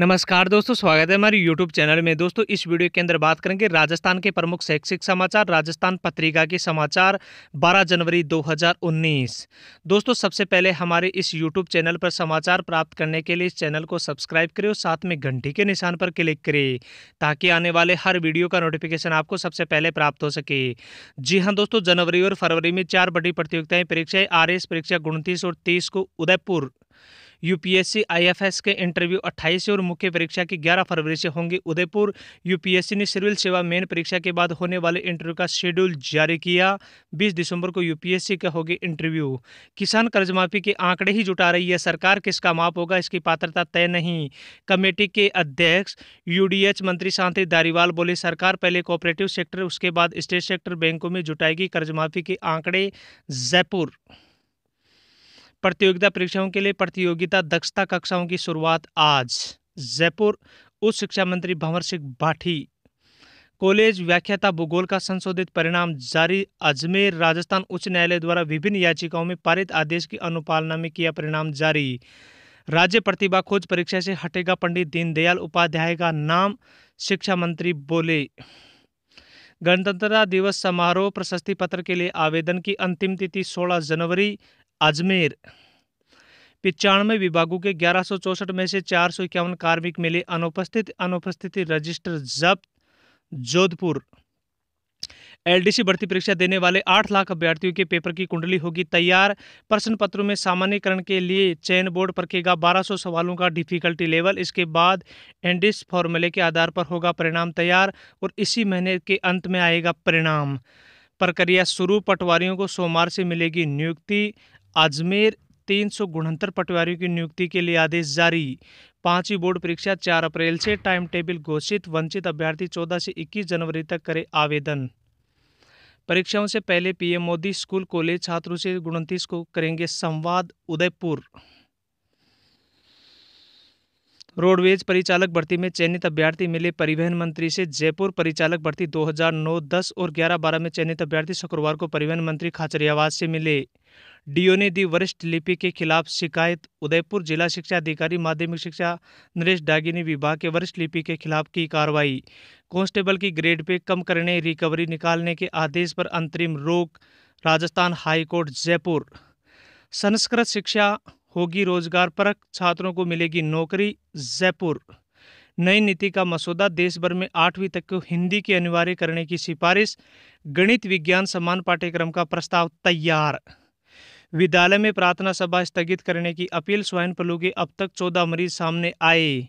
नमस्कार दोस्तों स्वागत है हमारे YouTube चैनल में दोस्तों इस वीडियो के अंदर बात करेंगे राजस्थान के प्रमुख शैक्षिक समाचार राजस्थान पत्रिका के समाचार 12 जनवरी 2019 दोस्तों सबसे पहले हमारे इस YouTube चैनल पर समाचार प्राप्त करने के लिए इस चैनल को सब्सक्राइब करें और साथ में घंटी के निशान पर क्लिक करें ताकि आने वाले हर वीडियो का नोटिफिकेशन आपको सबसे पहले प्राप्त हो सके जी हाँ दोस्तों जनवरी और फरवरी में चार बड़ी प्रतियोगिताएं परीक्षाएं आर परीक्षा उनतीस और तीस को उदयपुर यूपीएससी आईएफएस के इंटरव्यू 28 और मुख्य परीक्षा की 11 फरवरी से होंगी उदयपुर यूपीएससी ने सिविल सेवा मेन परीक्षा के बाद होने वाले इंटरव्यू का शेड्यूल जारी किया 20 दिसंबर को यूपीएससी का होगी इंटरव्यू किसान कर्जमाफी के आंकड़े ही जुटा रही है सरकार किसका माप होगा इसकी पात्रता तय नहीं कमेटी के अध्यक्ष यूडीएच मंत्री शांति धारीवाल बोले सरकार पहले कोऑपरेटिव सेक्टर उसके बाद स्टेट सेक्टर बैंकों में जुटाएगी कर्जमाफी के आंकड़े जयपुर प्रतियोगिता परीक्षाओं के लिए प्रतियोगिता दक्षता कक्षाओं की शुरुआत आज जयपुर उच्च शिक्षा मंत्री भंवर सिंह भाठी कॉलेज व्याख्याता भूगोल का संशोधित परिणाम जारी अजमेर राजस्थान उच्च न्यायालय द्वारा विभिन्न याचिकाओं में पारित आदेश की अनुपालना में किया परिणाम जारी राज्य प्रतिभा खोज परीक्षा से हटेगा पंडित दीनदयाल उपाध्याय का नाम शिक्षा मंत्री बोले गणतंत्रता दिवस समारोह प्रशस्ति पत्र के लिए आवेदन की अंतिम तिथि 16 जनवरी अजमेर पिचानवे विभागों के ग्यारह में से चार कार्मिक मिले अनुपस्थित अनुपस्थित रजिस्टर जब्त जोधपुर एलडीसी भर्ती परीक्षा देने वाले आठ लाख अभ्यर्थियों के पेपर की कुंडली होगी तैयार प्रश्न पत्रों में सामान्यकरण के लिए चयन बोर्ड परखेगा 1200 सवालों का डिफिकल्टी लेवल इसके बाद एंडिस फॉर्मूले के आधार पर होगा परिणाम तैयार और इसी महीने के अंत में आएगा परिणाम प्रक्रिया शुरू पटवारियों को सोमवार से मिलेगी नियुक्ति अजमेर तीन सौ गुणहत्तर पटवारियों की नियुक्ति के लिए आदेश जारी पांचवी बोर्ड परीक्षा चार अप्रैल से टाइम टेबल घोषित वंचित अभ्यर्थी चौदह से इक्कीस जनवरी तक करे आवेदन परीक्षाओं से पहले पीएम मोदी स्कूल कॉलेज छात्रों से उनतीस को करेंगे संवाद उदयपुर रोडवेज परिचालक भर्ती में चयनित अभ्यर्थी मिले परिवहन मंत्री से जयपुर परिचालक भर्ती 2009, 10 और 11, 12 में चयनित अभ्यर्थी शुक्रवार को परिवहन मंत्री खाचरियावास से मिले डीओ ने दी वरिष्ठ लिपि के खिलाफ शिकायत उदयपुर जिला शिक्षा अधिकारी माध्यमिक शिक्षा नरेश डागी ने विभाग के वरिष्ठ लिपि के खिलाफ की कार्रवाई कांस्टेबल की ग्रेड पे कम करने रिकवरी निकालने के आदेश पर अंतरिम रोक राजस्थान हाईकोर्ट जयपुर संस्कृत शिक्षा होगी रोजगार परक छात्रों को मिलेगी नौकरी जयपुर नई नीति का मसौदा देश भर में आठवीं तक को हिंदी की अनिवार्य करने की सिफारिश गणित विज्ञान समान पाठ्यक्रम का प्रस्ताव तैयार विद्यालय में प्रार्थना सभा स्थगित करने की अपील स्वाइन फ्लू के अब तक चौदह मरीज सामने आए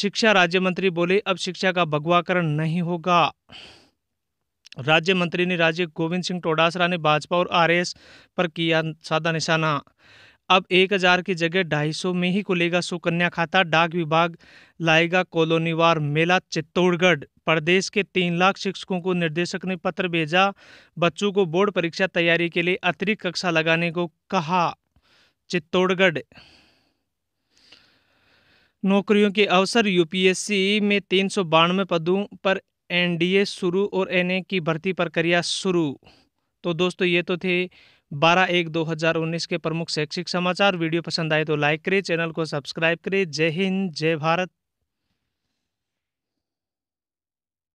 शिक्षा राज्य मंत्री बोले अब शिक्षा का भगवाकरण नहीं होगा राज्य मंत्री ने राज्य गोविंद सिंह टोडासरा ने भाजपा और आरएस पर किया सादा निशाना अब एक हजार की जगह ढाई सौ में ही खुलेगा सुकन्या खाता डाक विभाग लाएगा कॉलोनीवार मेला चित्तौड़गढ़ प्रदेश के तीन लाख शिक्षकों को निर्देशक ने पत्र भेजा बच्चों को बोर्ड परीक्षा तैयारी के लिए अतिरिक्त कक्षा लगाने को कहा चित्तौड़गढ़ नौकरियों के अवसर यूपीएससी में तीन सौ बानवे पदों पर एनडीए शुरू और एनए की भर्ती प्रक्रिया शुरू तो दोस्तों ये तो थे बारह एक दो हज़ार उन्नीस के प्रमुख शैक्षिक समाचार वीडियो पसंद आए तो लाइक करें चैनल को सब्सक्राइब करें जय हिंद जय भारत